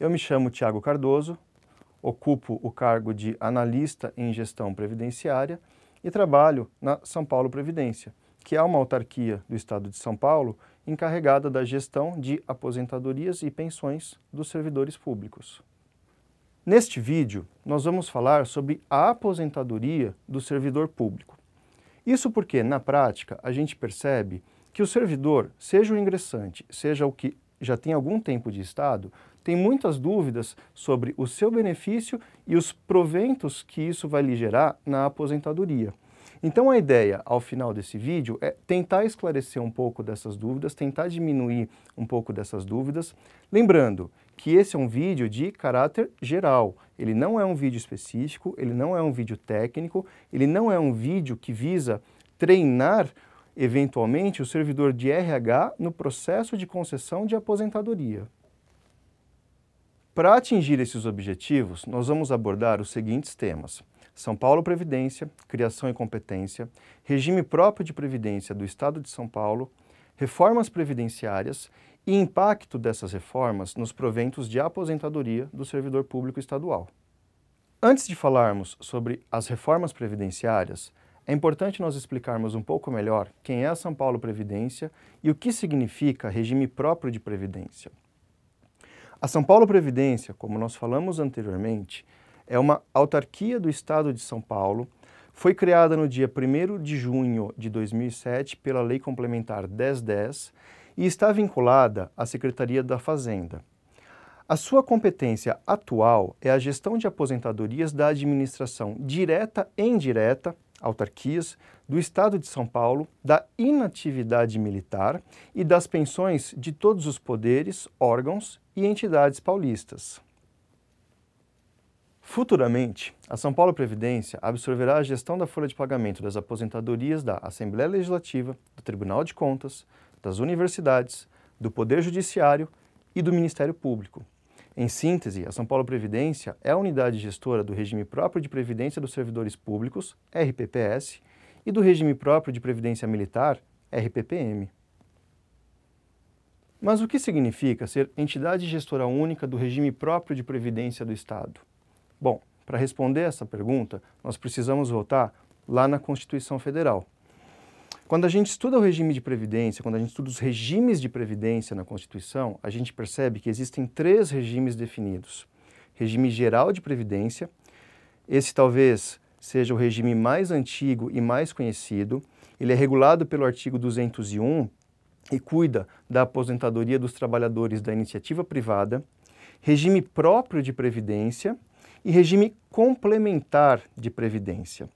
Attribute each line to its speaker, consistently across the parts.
Speaker 1: Eu me chamo Tiago Cardoso, ocupo o cargo de analista em gestão previdenciária e trabalho na São Paulo Previdência, que é uma autarquia do estado de São Paulo encarregada da gestão de aposentadorias e pensões dos servidores públicos. Neste vídeo, nós vamos falar sobre a aposentadoria do servidor público. Isso porque, na prática, a gente percebe que o servidor, seja o ingressante, seja o que já tem algum tempo de estado, tem muitas dúvidas sobre o seu benefício e os proventos que isso vai lhe gerar na aposentadoria. Então a ideia ao final desse vídeo é tentar esclarecer um pouco dessas dúvidas, tentar diminuir um pouco dessas dúvidas, lembrando que esse é um vídeo de caráter geral. Ele não é um vídeo específico, ele não é um vídeo técnico, ele não é um vídeo que visa treinar eventualmente o servidor de RH no processo de concessão de aposentadoria. Para atingir esses objetivos, nós vamos abordar os seguintes temas. São Paulo Previdência, Criação e Competência, Regime Próprio de Previdência do Estado de São Paulo, Reformas Previdenciárias e impacto dessas reformas nos proventos de aposentadoria do servidor público estadual. Antes de falarmos sobre as reformas previdenciárias, é importante nós explicarmos um pouco melhor quem é a São Paulo Previdência e o que significa regime próprio de previdência. A São Paulo Previdência, como nós falamos anteriormente, é uma autarquia do Estado de São Paulo. Foi criada no dia 1 de junho de 2007 pela Lei Complementar 1010 e está vinculada à Secretaria da Fazenda. A sua competência atual é a gestão de aposentadorias da administração direta e indireta, autarquias, do Estado de São Paulo, da inatividade militar e das pensões de todos os poderes, órgãos e entidades paulistas. Futuramente, a São Paulo Previdência absorverá a gestão da folha de pagamento das aposentadorias da Assembleia Legislativa, do Tribunal de Contas, das universidades, do Poder Judiciário e do Ministério Público. Em síntese, a São Paulo Previdência é a unidade gestora do regime próprio de previdência dos servidores públicos, RPPS, e do Regime Próprio de Previdência Militar, RPPM. Mas o que significa ser entidade gestora única do regime próprio de previdência do Estado? Bom, para responder essa pergunta, nós precisamos voltar lá na Constituição Federal. Quando a gente estuda o regime de previdência, quando a gente estuda os regimes de previdência na Constituição, a gente percebe que existem três regimes definidos: regime geral de previdência, esse talvez seja o regime mais antigo e mais conhecido. Ele é regulado pelo artigo 201 e cuida da aposentadoria dos trabalhadores da iniciativa privada, regime próprio de previdência e regime complementar de previdência.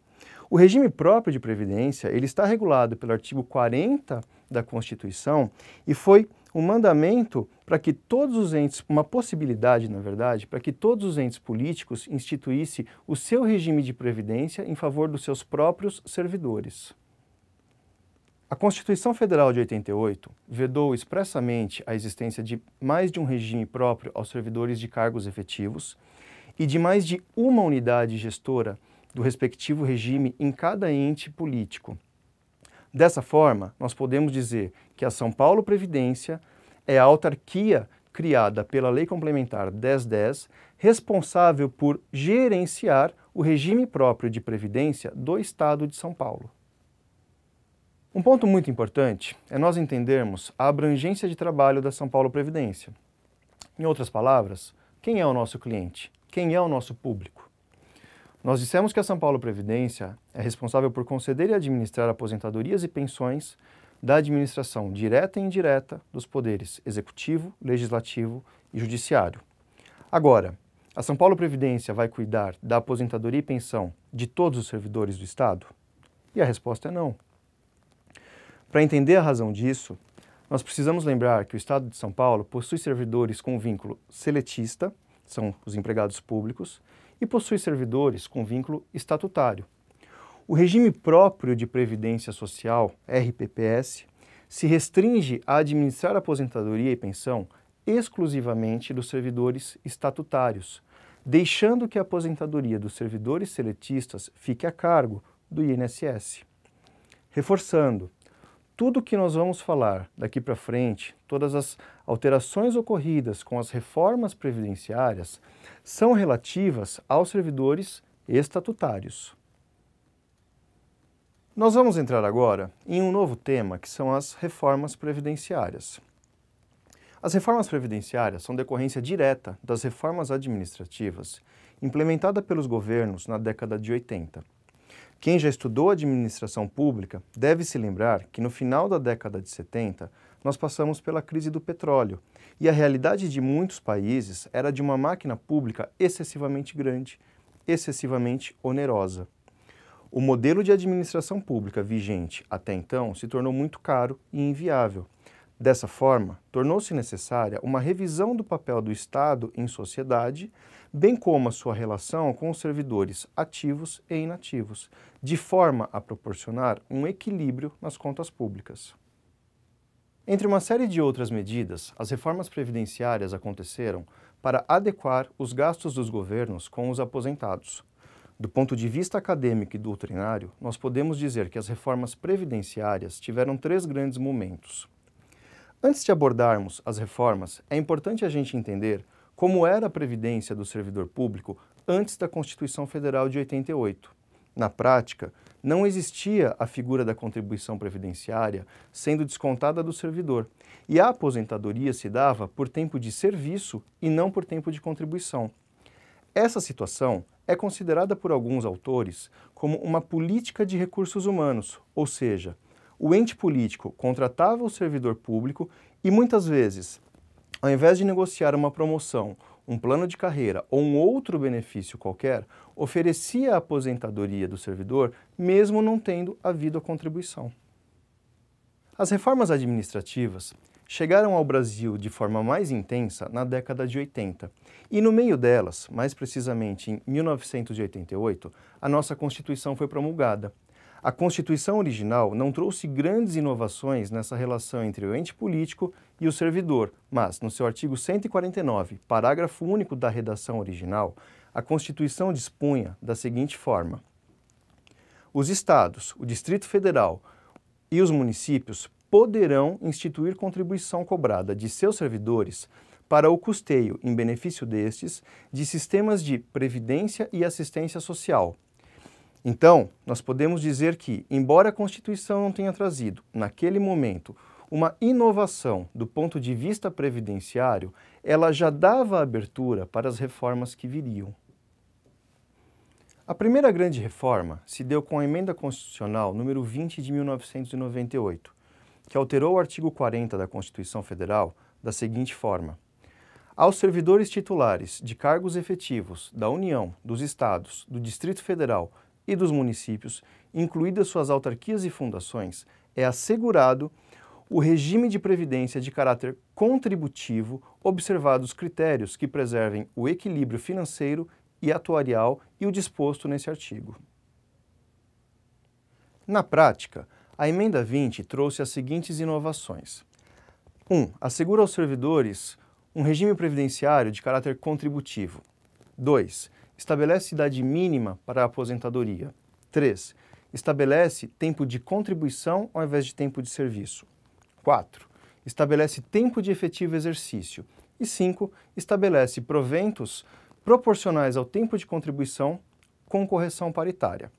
Speaker 1: O regime próprio de previdência, ele está regulado pelo artigo 40 da Constituição e foi um mandamento para que todos os entes, uma possibilidade, na verdade, para que todos os entes políticos instituísse o seu regime de previdência em favor dos seus próprios servidores. A Constituição Federal de 88 vedou expressamente a existência de mais de um regime próprio aos servidores de cargos efetivos e de mais de uma unidade gestora do respectivo regime em cada ente político. Dessa forma, nós podemos dizer que a São Paulo Previdência é a autarquia criada pela Lei Complementar 1010, responsável por gerenciar o regime próprio de previdência do Estado de São Paulo. Um ponto muito importante é nós entendermos a abrangência de trabalho da São Paulo Previdência. Em outras palavras, quem é o nosso cliente? Quem é o nosso público? Nós dissemos que a São Paulo Previdência é responsável por conceder e administrar aposentadorias e pensões da administração direta e indireta dos poderes executivo, legislativo e judiciário. Agora, a São Paulo Previdência vai cuidar da aposentadoria e pensão de todos os servidores do Estado? E a resposta é não. Para entender a razão disso, nós precisamos lembrar que o Estado de São Paulo possui servidores com vínculo seletista, são os empregados públicos, e possui servidores com vínculo estatutário. O regime próprio de previdência social, RPPS, se restringe a administrar aposentadoria e pensão exclusivamente dos servidores estatutários, deixando que a aposentadoria dos servidores seletistas fique a cargo do INSS. Reforçando, tudo o que nós vamos falar daqui para frente, todas as alterações ocorridas com as reformas previdenciárias são relativas aos servidores estatutários. Nós vamos entrar agora em um novo tema que são as reformas previdenciárias. As reformas previdenciárias são decorrência direta das reformas administrativas implementadas pelos governos na década de 80. Quem já estudou administração pública deve se lembrar que no final da década de 70 nós passamos pela crise do petróleo. E a realidade de muitos países era de uma máquina pública excessivamente grande, excessivamente onerosa. O modelo de administração pública vigente até então se tornou muito caro e inviável. Dessa forma, tornou-se necessária uma revisão do papel do Estado em sociedade, bem como a sua relação com os servidores ativos e inativos, de forma a proporcionar um equilíbrio nas contas públicas. Entre uma série de outras medidas, as reformas previdenciárias aconteceram para adequar os gastos dos governos com os aposentados. Do ponto de vista acadêmico e doutrinário, nós podemos dizer que as reformas previdenciárias tiveram três grandes momentos. Antes de abordarmos as reformas, é importante a gente entender como era a previdência do servidor público antes da Constituição Federal de 88. Na prática, não existia a figura da contribuição previdenciária sendo descontada do servidor, e a aposentadoria se dava por tempo de serviço e não por tempo de contribuição. Essa situação é considerada por alguns autores como uma política de recursos humanos, ou seja, o ente político contratava o servidor público e muitas vezes, ao invés de negociar uma promoção um plano de carreira ou um outro benefício qualquer, oferecia a aposentadoria do servidor, mesmo não tendo havido a contribuição. As reformas administrativas chegaram ao Brasil de forma mais intensa na década de 80, e no meio delas, mais precisamente em 1988, a nossa Constituição foi promulgada, a Constituição original não trouxe grandes inovações nessa relação entre o ente político e o servidor, mas, no seu artigo 149, parágrafo único da redação original, a Constituição dispunha da seguinte forma: Os Estados, o Distrito Federal e os municípios poderão instituir contribuição cobrada de seus servidores para o custeio, em benefício destes, de sistemas de previdência e assistência social então, nós podemos dizer que, embora a Constituição não tenha trazido, naquele momento, uma inovação do ponto de vista previdenciário, ela já dava abertura para as reformas que viriam. A primeira grande reforma se deu com a emenda constitucional número 20 de 1998, que alterou o artigo 40 da Constituição Federal da seguinte forma: aos servidores titulares de cargos efetivos da União, dos Estados, do Distrito Federal, e dos municípios, incluídas suas autarquias e fundações, é assegurado o regime de previdência de caráter contributivo, observados critérios que preservem o equilíbrio financeiro e atuarial e o disposto nesse artigo. Na prática, a emenda 20 trouxe as seguintes inovações. 1. Um, assegura aos servidores um regime previdenciário de caráter contributivo. 2. Estabelece idade mínima para a aposentadoria. 3. Estabelece tempo de contribuição ao invés de tempo de serviço. 4. Estabelece tempo de efetivo exercício. E 5. Estabelece proventos proporcionais ao tempo de contribuição com correção paritária.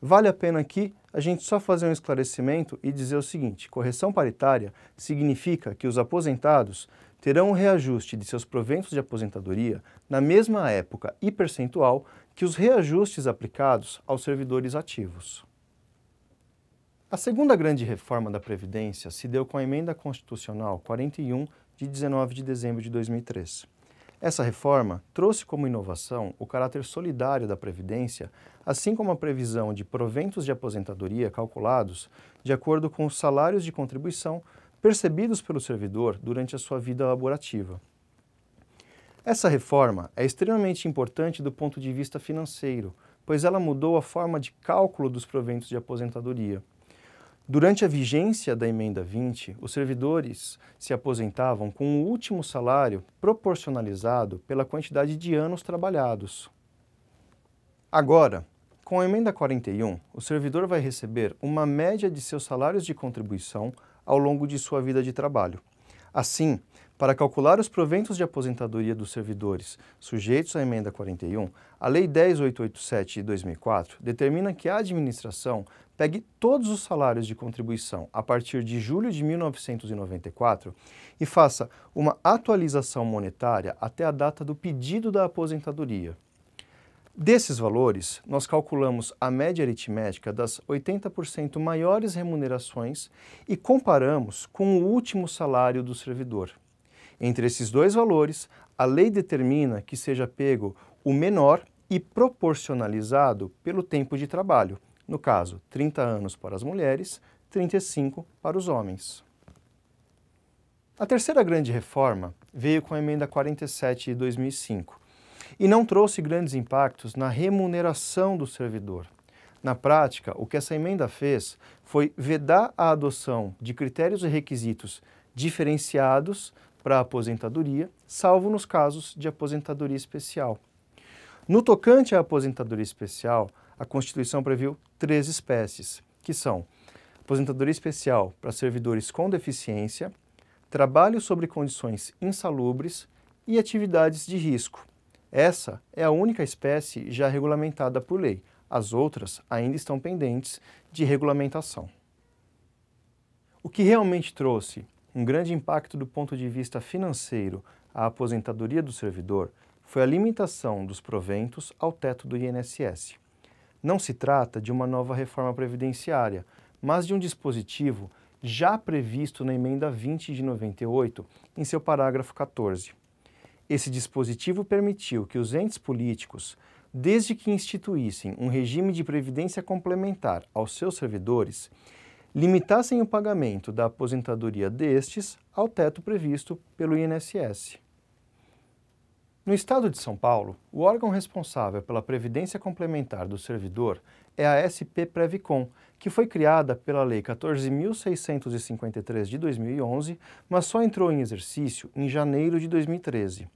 Speaker 1: Vale a pena aqui a gente só fazer um esclarecimento e dizer o seguinte: correção paritária significa que os aposentados terão o reajuste de seus proventos de aposentadoria na mesma época e percentual que os reajustes aplicados aos servidores ativos. A segunda grande reforma da Previdência se deu com a Emenda Constitucional 41, de 19 de dezembro de 2003. Essa reforma trouxe como inovação o caráter solidário da Previdência, assim como a previsão de proventos de aposentadoria calculados de acordo com os salários de contribuição percebidos pelo servidor durante a sua vida laborativa. Essa reforma é extremamente importante do ponto de vista financeiro, pois ela mudou a forma de cálculo dos proventos de aposentadoria. Durante a vigência da Emenda 20, os servidores se aposentavam com o último salário proporcionalizado pela quantidade de anos trabalhados. Agora, com a Emenda 41, o servidor vai receber uma média de seus salários de contribuição ao longo de sua vida de trabalho. Assim, para calcular os proventos de aposentadoria dos servidores sujeitos à emenda 41, a Lei 10887 de 2004 determina que a administração pegue todos os salários de contribuição a partir de julho de 1994 e faça uma atualização monetária até a data do pedido da aposentadoria. Desses valores, nós calculamos a média aritmética das 80% maiores remunerações e comparamos com o último salário do servidor. Entre esses dois valores, a lei determina que seja pego o menor e proporcionalizado pelo tempo de trabalho, no caso, 30 anos para as mulheres, 35 para os homens. A terceira grande reforma veio com a emenda 47 de 2005, e não trouxe grandes impactos na remuneração do servidor. Na prática, o que essa emenda fez foi vedar a adoção de critérios e requisitos diferenciados para a aposentadoria, salvo nos casos de aposentadoria especial. No tocante à aposentadoria especial, a Constituição previu três espécies, que são aposentadoria especial para servidores com deficiência, trabalho sobre condições insalubres e atividades de risco. Essa é a única espécie já regulamentada por lei. As outras ainda estão pendentes de regulamentação. O que realmente trouxe um grande impacto do ponto de vista financeiro à aposentadoria do servidor foi a limitação dos proventos ao teto do INSS. Não se trata de uma nova reforma previdenciária, mas de um dispositivo já previsto na emenda 20 de 98, em seu parágrafo 14. Esse dispositivo permitiu que os entes políticos, desde que instituíssem um regime de previdência complementar aos seus servidores, limitassem o pagamento da aposentadoria destes ao teto previsto pelo INSS. No estado de São Paulo, o órgão responsável pela previdência complementar do servidor é a SP Previcon, que foi criada pela Lei 14.653 de 2011, mas só entrou em exercício em janeiro de 2013.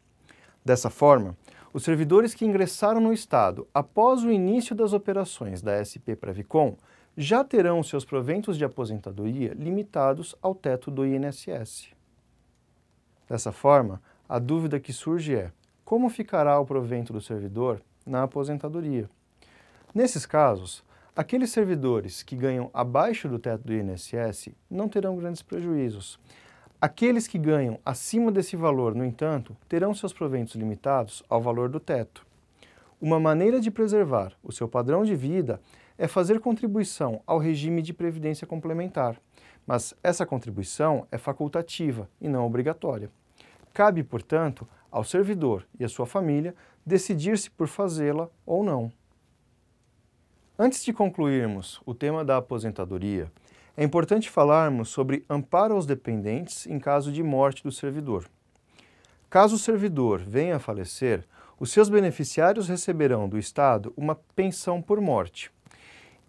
Speaker 1: Dessa forma, os servidores que ingressaram no Estado após o início das operações da SP Previcon já terão seus proventos de aposentadoria limitados ao teto do INSS. Dessa forma, a dúvida que surge é: como ficará o provento do servidor na aposentadoria? Nesses casos, aqueles servidores que ganham abaixo do teto do INSS não terão grandes prejuízos. Aqueles que ganham acima desse valor, no entanto, terão seus proventos limitados ao valor do teto. Uma maneira de preservar o seu padrão de vida é fazer contribuição ao regime de previdência complementar, mas essa contribuição é facultativa e não obrigatória. Cabe, portanto, ao servidor e à sua família decidir se por fazê-la ou não. Antes de concluirmos o tema da aposentadoria, é importante falarmos sobre amparo aos dependentes em caso de morte do servidor. Caso o servidor venha a falecer, os seus beneficiários receberão do Estado uma pensão por morte.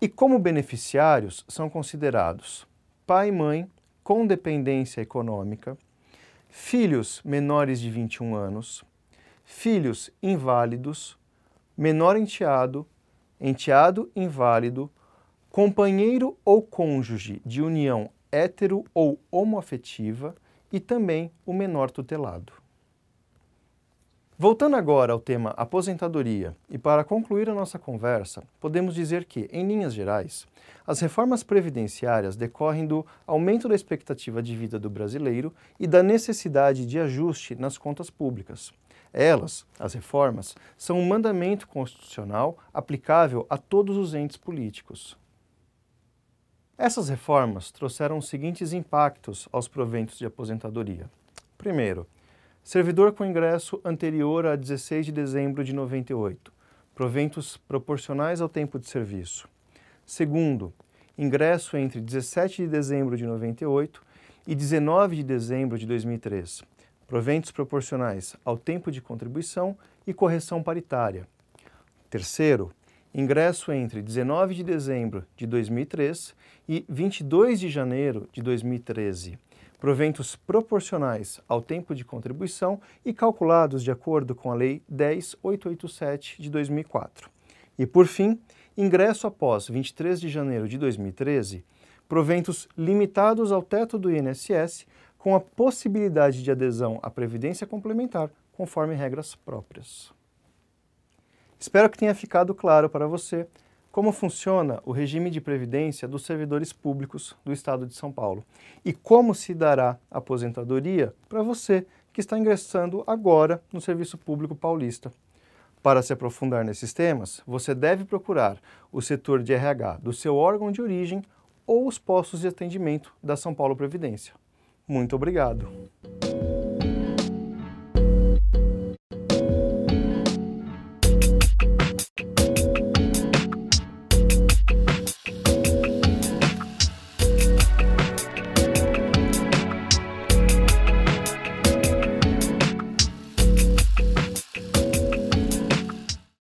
Speaker 1: E como beneficiários são considerados pai e mãe com dependência econômica, filhos menores de 21 anos, filhos inválidos, menor enteado enteado inválido, companheiro ou cônjuge de união hétero ou homoafetiva e também o menor tutelado. Voltando agora ao tema aposentadoria, e para concluir a nossa conversa, podemos dizer que, em linhas gerais, as reformas previdenciárias decorrem do aumento da expectativa de vida do brasileiro e da necessidade de ajuste nas contas públicas, elas, as reformas, são um mandamento constitucional aplicável a todos os entes políticos. Essas reformas trouxeram os seguintes impactos aos proventos de aposentadoria. Primeiro, servidor com ingresso anterior a 16 de dezembro de 98, proventos proporcionais ao tempo de serviço. Segundo, ingresso entre 17 de dezembro de 98 e 19 de dezembro de 2003, proventos proporcionais ao tempo de contribuição e correção paritária. Terceiro, ingresso entre 19 de dezembro de 2003 e 22 de janeiro de 2013, proventos proporcionais ao tempo de contribuição e calculados de acordo com a Lei 10887 de 2004. E por fim, ingresso após 23 de janeiro de 2013, proventos limitados ao teto do INSS com a possibilidade de adesão à previdência complementar, conforme regras próprias. Espero que tenha ficado claro para você como funciona o regime de previdência dos servidores públicos do Estado de São Paulo e como se dará aposentadoria para você que está ingressando agora no Serviço Público Paulista. Para se aprofundar nesses temas, você deve procurar o setor de RH do seu órgão de origem ou os postos de atendimento da São Paulo Previdência. Muito obrigado.